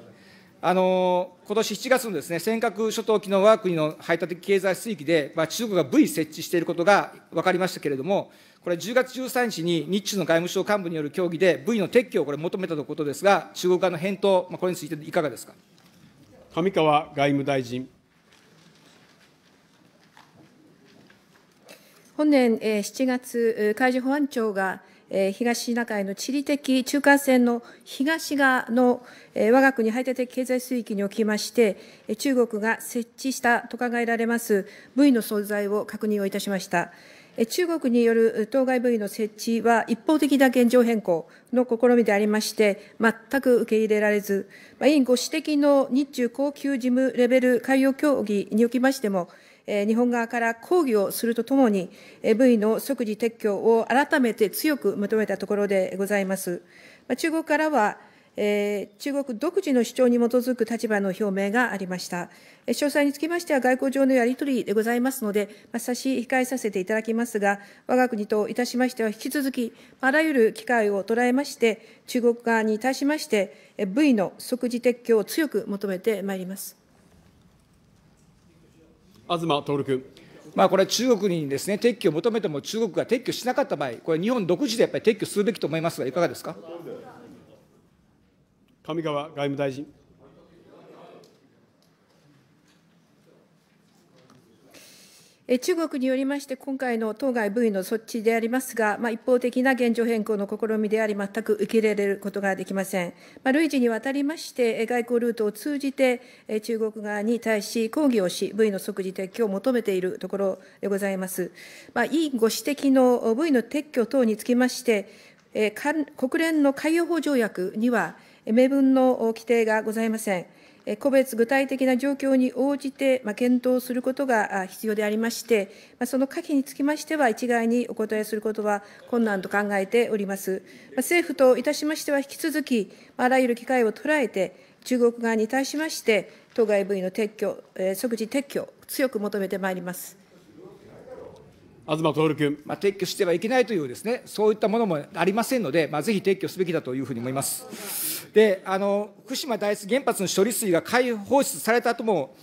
S1: あの今年7月のです、ね、尖閣諸島機能我が国の排他的経済水域で、まあ、中国が V 設置していることが分かりましたけれども、これ、10月13日に日中の外務省幹部による協議で、V の撤去をこれ求めたということですが、中国側の返答、まあ、これについていかがですか上川外務大臣。
S6: 本年7月、海上保安庁がえ東シナ海の地理的中間線の東側の、え我が国排他的経済水域におきまして、中国が設置したと考えられます部位の存在を確認をいたしました。中国による当該部位の設置は一方的な現状変更の試みでありまして、全く受け入れられず、委員ご指摘の日中高級事務レベル海洋協議におきましても、日本側から抗議をするとともに、ブの即時撤去を改めて強く求めたところでございます。中国からは、え中国独自の主張に基づく立場の表明がありました。詳細につきましては外交上のやり取りでございますので、ま差し控えさせていただきますが、我が国といたしましては引き続き、あらゆる機会を捉えまして、中国側に対しまして、部位の即時撤去を強く求めてまいります。
S1: 東徹君。まあ、これ、中国にです、ね、撤去を求めても、中国が撤去しなかった場合、これ、日本独自でやっぱり撤去するべきと思いますが、いかがですか上川外務大臣。
S6: 中国によりまして、今回の当該部位の措置でありますが、まあ、一方的な現状変更の試みであり、全く受け入れられることができません。まあ、累次にわたりまして、外交ルートを通じて、中国側に対し抗議をし、部位の即時撤去を求めているところでございます。まあ、委員ご指摘の部位の撤去等につきまして、国連の海洋法条約には、明文の規定がございません。個別具体的な状況に応じて検討することが必要でありまして、その可否につきましては、一概にお答えすることは困難と考えております。政府といたしましては、引き続き、あらゆる機会を捉えて、中国側に対しまして、当該部位の撤去、即時撤去、強く求めてまいります。
S1: 東徹君。まあ、撤去してはいけないというですね、そういったものもありませんので、まあ、ぜひ撤去すべきだというふうに思います。で、あの、福島第一原発の処理水が海放出された後も、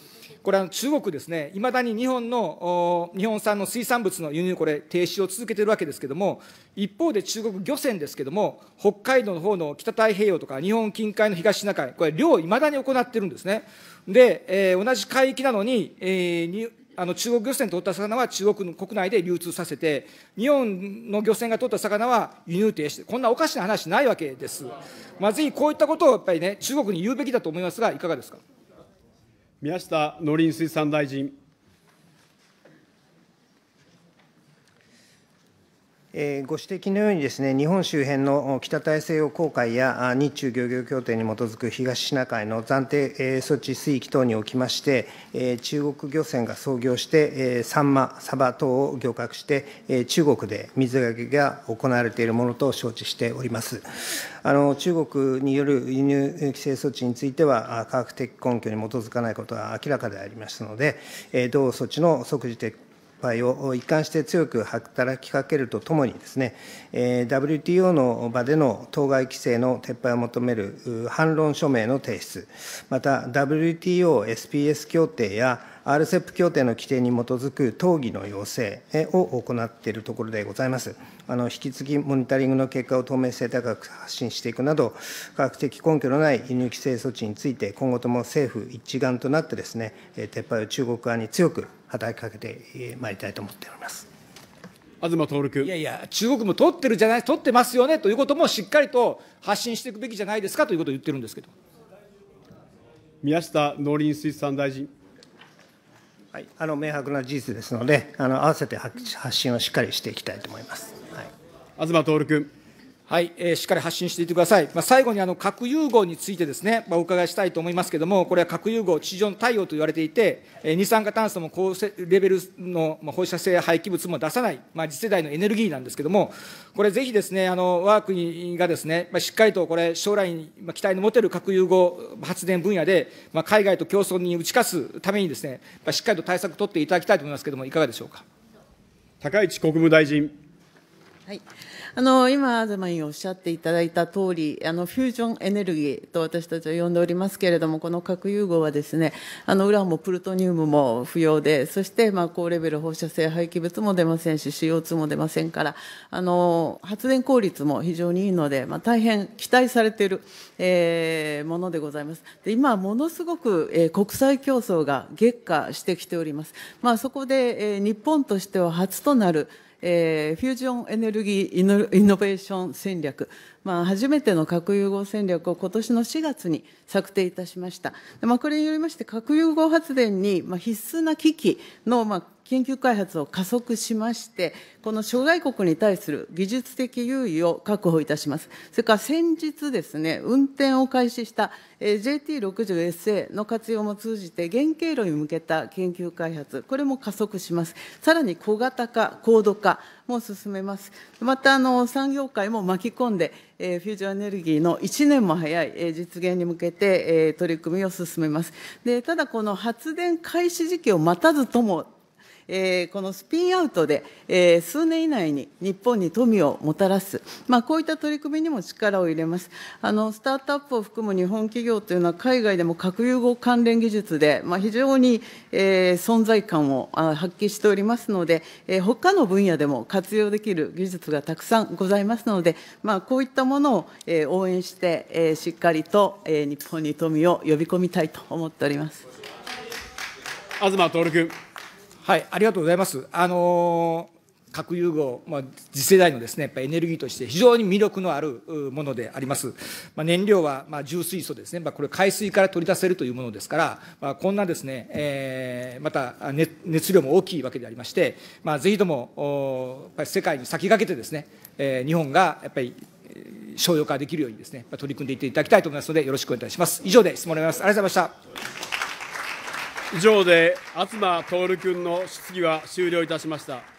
S1: これは中国ですね、いまだに日本の、日本産の水産物の輸入、これ、停止を続けているわけですけれども、一方で中国漁船ですけれども、北海道の方の北太平洋とか、日本近海の東シナ海、これ、漁をいまだに行ってるんですね。で、えー、同じ海域なのに、えーあの中国漁船通った魚は中国国内で流通させて、日本の漁船が通った魚は輸入停止、こんなおかしな話ないわけです。まあ、ぜひこういったことをやっぱりね、中国に言うべきだと思いますが、いかがですか宮下農林水産大臣。
S7: ご指摘のようにですね、日本周辺の北大西洋公海や日中漁業協定に基づく東シナ海の暫定措置水域等におきまして、中国漁船が操業して、サンマ、サバ等を漁獲して、中国で水揚げが行われているものと承知しております。あの中国による輸入規制措置については、科学的根拠に基づかないことは明らかでありますので、同措置の即時撤を一貫して強く働きかけるとともにですね、WTO の場での当該規制の撤廃を求める反論署名の提出、また WTO、SPS 協定や RCEP 協定の規定に基づく討議の要請を行っているところでございます。引き続きモニタリングの結果を透明性高く発信していくなど、科学的根拠のない輸入規制措置について、今後とも政府一丸となってですね、撤廃を中国側に強く働きかけ
S1: てまいりたいと思っております。東徹君いやいや、中国も取ってるじゃない、取ってますよねということもしっかりと発信していくべきじゃないですかということを言ってるんですけど宮下農林水産大臣。はい、あの明白な事実ですの
S7: で、あの合わせて発信をしっかりしていきたいと思います。
S1: はい、東徹君。はい、えー、しっかり発信していってください。まあ、最後にあの核融合についてですね、まあ、お伺いしたいと思いますけれども、これは核融合、地上の太陽と言われていて、えー、二酸化炭素も高レベルの放射性廃棄物も出さない、まあ、次世代のエネルギーなんですけれども、これぜひですね、あの我が国がですね、まあ、しっかりとこれ、将来に期待の持てる核融合発電分野で、まあ、海外と競争に打ち勝つためにですね、まあ、しっかりと対策を取っていただきたいと思いますけれども、いかがでしょうか。高市国務大臣。
S8: はいあの、今、東委員おっしゃっていただいた通り、あの、フュージョンエネルギーと私たちは呼んでおりますけれども、この核融合はですね、あの、ウランもプルトニウムも不要で、そして、まあ、高レベル放射性廃棄物も出ませんし、CO2 も出ませんから、あの、発電効率も非常にいいので、まあ、大変期待されている、えー、ものでございます。で、今、ものすごく、えー、国際競争が激化してきております。まあ、そこで、えー、日本としては初となる、えー、フュージョンエネルギーイノベーション戦略まあ、初めての核融合戦略を今年の4月に策定いたしました。でまあ、これによりまして、核融合発電に、ま必須な機器の、まあ、研究開発を加速しまして、この諸外国に対する技術的優位を確保いたします。それから先日ですね、運転を開始した JT60SA の活用も通じて、原型炉に向けた研究開発、これも加速します。さらに小型化、高度化、も進めます。また、あの産業界も巻き込んで、えー、フュージョンエネルギーの1年も早い、えー、実現に向けて、えー、取り組みを進めます。でただ、この発電開始時期を待たずともえー、このスピンアウトで、えー、数年以内に日本に富をもたらす、まあ、こういった取り組みにも力を入れます。あのスタートアップを含む日本企業というのは、海外でも核融合関連技術で、まあ、非常に、えー、存在感を発揮しておりますので、えー、他の分野でも活用できる技術がたくさんございますので、まあ、こういったものを、えー、応援して、えー、しっかりと、えー、日本に富を呼び込みたいと思っております。東徹君。はい、あり
S1: がとうございます。あの核融合、まあ、次世代のですね、やっぱエネルギーとして非常に魅力のあるものであります。まあ、燃料は、まあ、重水素ですね。まあ、これ海水から取り出せるというものですから、まあ、こんなですね、えー、また熱熱量も大きいわけでありまして、まあ、ぜひとも、やっぱり世界に先駆けてですね、えー、日本がやっぱり商用化できるようにですね、取り組んでいっていただきたいと思いますので、よろしくお願いいたします。以上で質問を終わります。ありがとうございました。以上で東徹君の質疑は終了いたしました。